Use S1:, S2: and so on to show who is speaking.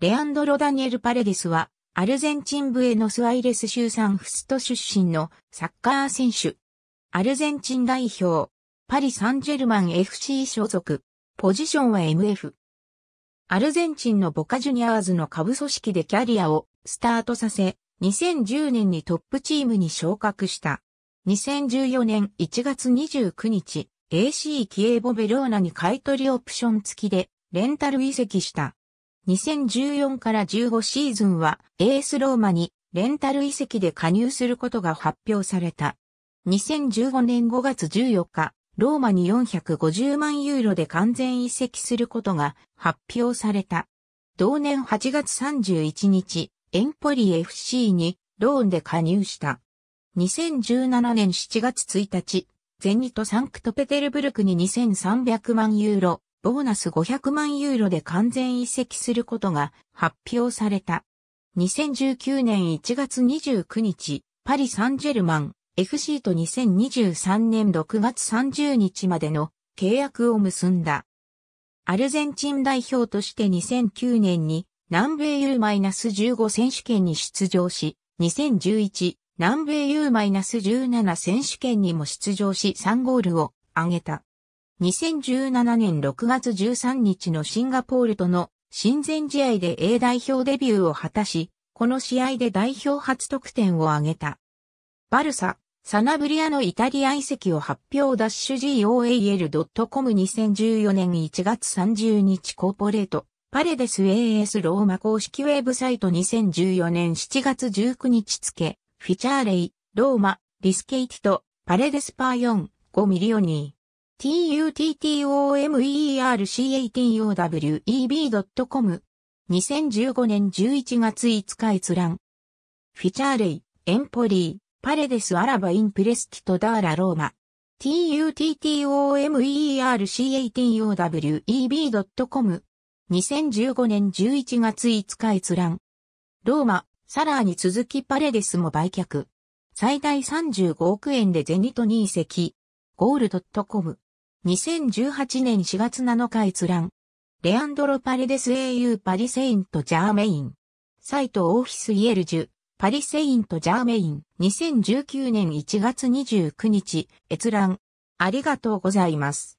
S1: レアンドロ・ダニエル・パレディスは、アルゼンチンブエノスアイレス州サンフスト出身のサッカー選手。アルゼンチン代表、パリ・サンジェルマン FC 所属。ポジションは MF。アルゼンチンのボカジュニアーズの下部組織でキャリアをスタートさせ、2010年にトップチームに昇格した。2014年1月29日、AC キエボベローナに買取オプション付きでレンタル移籍した。2014から15シーズンはエースローマにレンタル遺跡で加入することが発表された。2015年5月14日、ローマに450万ユーロで完全移籍することが発表された。同年8月31日、エンポリ FC にローンで加入した。2017年7月1日、ゼニト・サンクトペテルブルクに2300万ユーロ、ボーナス500万ユーロで完全移籍することが発表された。2019年1月29日、パリ・サンジェルマン FC と2023年6月30日までの契約を結んだ。アルゼンチン代表として2009年に南米 U-15 選手権に出場し、2011南米 U-17 選手権にも出場し3ゴールを挙げた。2017年6月13日のシンガポールとの親善試合で A 代表デビューを果たし、この試合で代表初得点を挙げた。バルサ、サナブリアのイタリア遺跡を発表ダッシュ goal.com2014 年1月30日コーポレート、パレデス AS ローマ公式ウェブサイト2014年7月19日付、フィチャーレイ、ローマ、リスケイティと、パレデスパー4、5ミリオニー。t u t t o m e r c a t o w e b c o m 2015年11月5日閲覧。フィチャーレイ、エンポリー、パレデスアラバインプレスティトダーラローマ。t u t t o m e r c a t o w e b c o m 2015年11月5日閲覧。ローマ、サラーに続きパレデスも売却。最大35億円でゼニトに移籍。ゴールドットコム。2018年4月7日閲覧。レアンドロ・パレデス英雄パリ・セイント・ジャーメイン。サイトオフィス・イエルジュ。パリ・セイント・ジャーメイン。2019年1月29日。閲覧。ありがとうございます。